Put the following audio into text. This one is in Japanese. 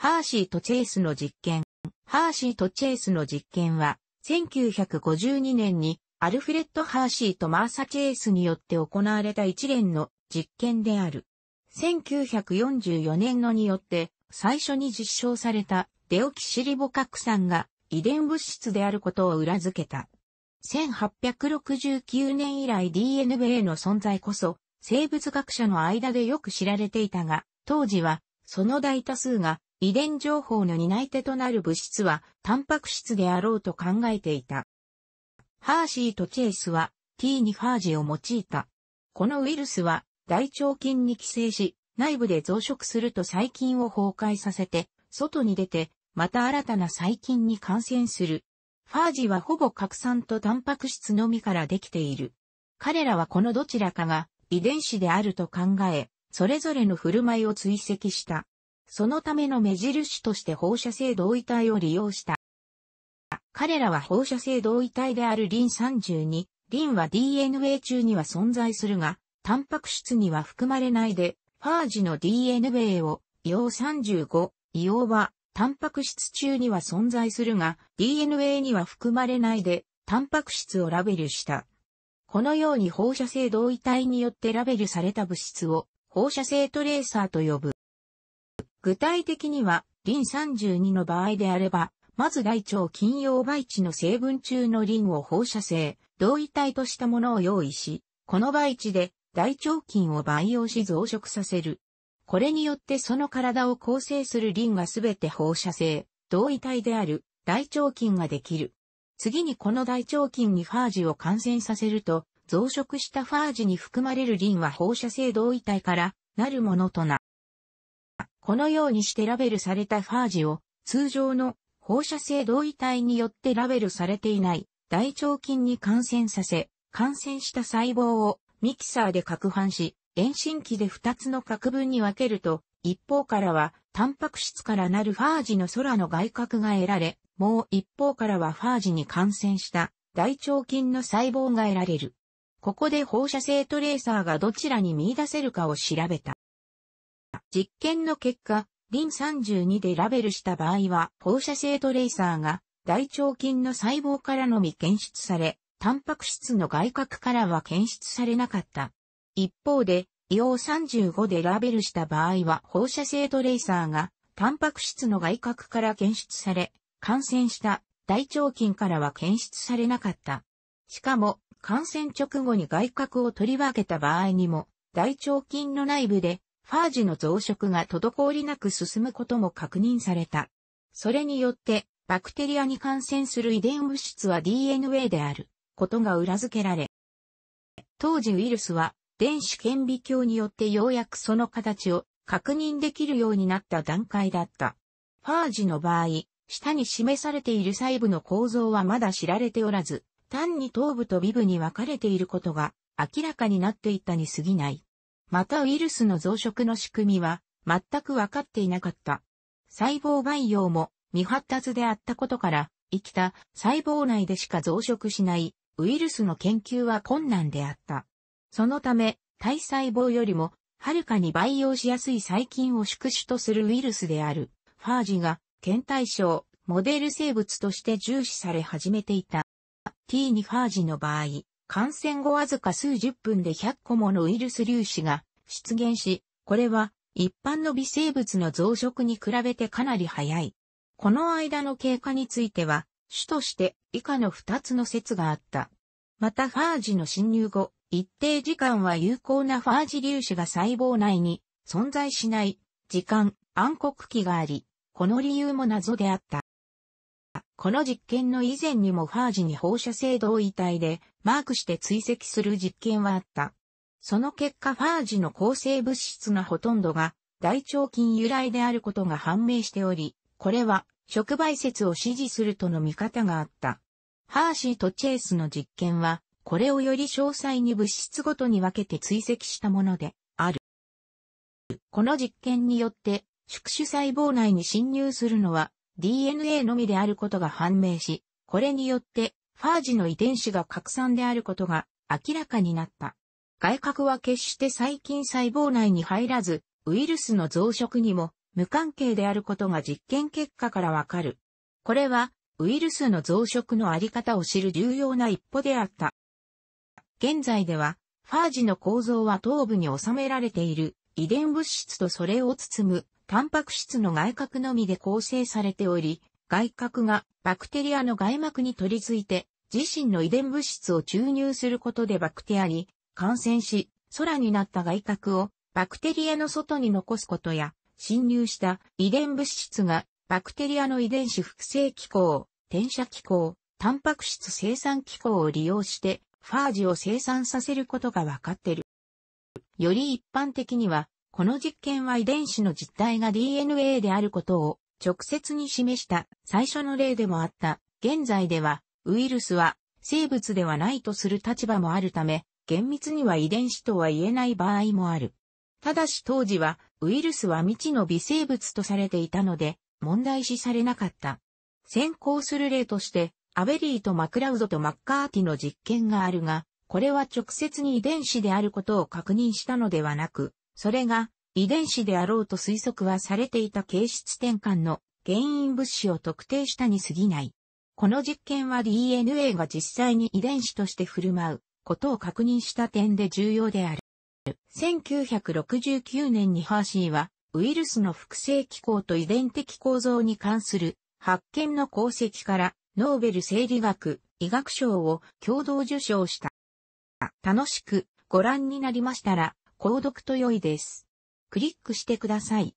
ハーシーとチェイスの実験。ハーシーとチェイスの実験は、1952年にアルフレッド・ハーシーとマーサ・チェイスによって行われた一連の実験である。1944年のによって最初に実証されたデオキシリボ核酸が遺伝物質であることを裏付けた。1869年以来 DNA の存在こそ生物学者の間でよく知られていたが、当時はその大多数が遺伝情報の担い手となる物質は、タンパク質であろうと考えていた。ハーシーとチェイスは、T2 ファージを用いた。このウイルスは、大腸菌に寄生し、内部で増殖すると細菌を崩壊させて、外に出て、また新たな細菌に感染する。ファージはほぼ核酸とタンパク質のみからできている。彼らはこのどちらかが遺伝子であると考え、それぞれの振る舞いを追跡した。そのための目印として放射性同位体を利用した。彼らは放射性同位体であるリン32、リンは DNA 中には存在するが、タンパク質には含まれないで、ファージの DNA を、硫ウ35、オウは、タンパク質中には存在するが、DNA には含まれないで、タンパク質をラベルした。このように放射性同位体によってラベルされた物質を、放射性トレーサーと呼ぶ。具体的には、リン32の場合であれば、まず大腸菌用媒地の成分中のリンを放射性、同位体としたものを用意し、この媒地で大腸菌を培養し増殖させる。これによってその体を構成するリンがすべて放射性、同位体である大腸菌ができる。次にこの大腸菌にファージを感染させると、増殖したファージに含まれるリンは放射性同位体からなるものとなこのようにしてラベルされたファージを通常の放射性同位体によってラベルされていない大腸菌に感染させ、感染した細胞をミキサーで攪拌し、遠心機で2つの核分に分けると、一方からはタンパク質からなるファージの空の外核が得られ、もう一方からはファージに感染した大腸菌の細胞が得られる。ここで放射性トレーサーがどちらに見出せるかを調べた。実験の結果、リン32でラベルした場合は、放射性トレーサーが大腸菌の細胞からのみ検出され、タンパク質の外殻からは検出されなかった。一方で、硫黄35でラベルした場合は放射性トレーサーがタンパク質の外殻から検出され、感染した大腸菌からは検出されなかった。しかも、感染直後に外角を取り分けた場合にも、大腸菌の内部でファージの増殖が滞りなく進むことも確認された。それによって、バクテリアに感染する遺伝物質は DNA であることが裏付けられ、当時ウイルスは電子顕微鏡によってようやくその形を確認できるようになった段階だった。ファージの場合、下に示されている細部の構造はまだ知られておらず、単に頭部と尾部に分かれていることが明らかになっていったに過ぎない。またウイルスの増殖の仕組みは全く分かっていなかった。細胞培養も未発達であったことから、生きた細胞内でしか増殖しないウイルスの研究は困難であった。そのため、体細胞よりもはるかに培養しやすい細菌を宿主とするウイルスであるファージが検体症、モデル生物として重視され始めていた。T2 ファージの場合、感染後わずか数十分で100個ものウイルス粒子が出現し、これは一般の微生物の増殖に比べてかなり早い。この間の経過については、主として以下の2つの説があった。またファージの侵入後、一定時間は有効なファージ粒子が細胞内に存在しない時間暗黒期があり、この理由も謎であった。この実験の以前にもファージに放射性同位体でマークして追跡する実験はあった。その結果ファージの構成物質のほとんどが大腸菌由来であることが判明しており、これは触媒説を支持するとの見方があった。ハーシーとチェイスの実験は、これをより詳細に物質ごとに分けて追跡したものである。この実験によって、宿主細胞内に侵入するのは DNA のみであることが判明し、これによってファージの遺伝子が拡散であることが明らかになった。外核は決して細菌細胞内に入らず、ウイルスの増殖にも無関係であることが実験結果からわかる。これはウイルスの増殖のあり方を知る重要な一歩であった。現在では、ファージの構造は頭部に収められている遺伝物質とそれを包むタンパク質の外核のみで構成されており、外核がバクテリアの外膜に取り付いて、自身の遺伝物質を注入することでバクテリアに感染し、空になった外核をバクテリアの外に残すことや、侵入した遺伝物質がバクテリアの遺伝子複製機構、転写機構、タンパク質生産機構を利用してファージを生産させることがわかっている。より一般的にはこの実験は遺伝子の実体が DNA であることを直接に示した最初の例でもあった。現在では、ウイルスは生物ではないとする立場もあるため、厳密には遺伝子とは言えない場合もある。ただし当時は、ウイルスは未知の微生物とされていたので、問題視されなかった。先行する例として、アベリーとマクラウドとマッカーティの実験があるが、これは直接に遺伝子であることを確認したのではなく、それが遺伝子であろうと推測はされていた形質転換の原因物質を特定したに過ぎない。この実験は DNA が実際に遺伝子として振る舞うことを確認した点で重要である。1969年にハーシーはウイルスの複製機構と遺伝的構造に関する発見の功績からノーベル生理学医学賞を共同受賞した。楽しくご覧になりましたら購読と良いです。クリックしてください。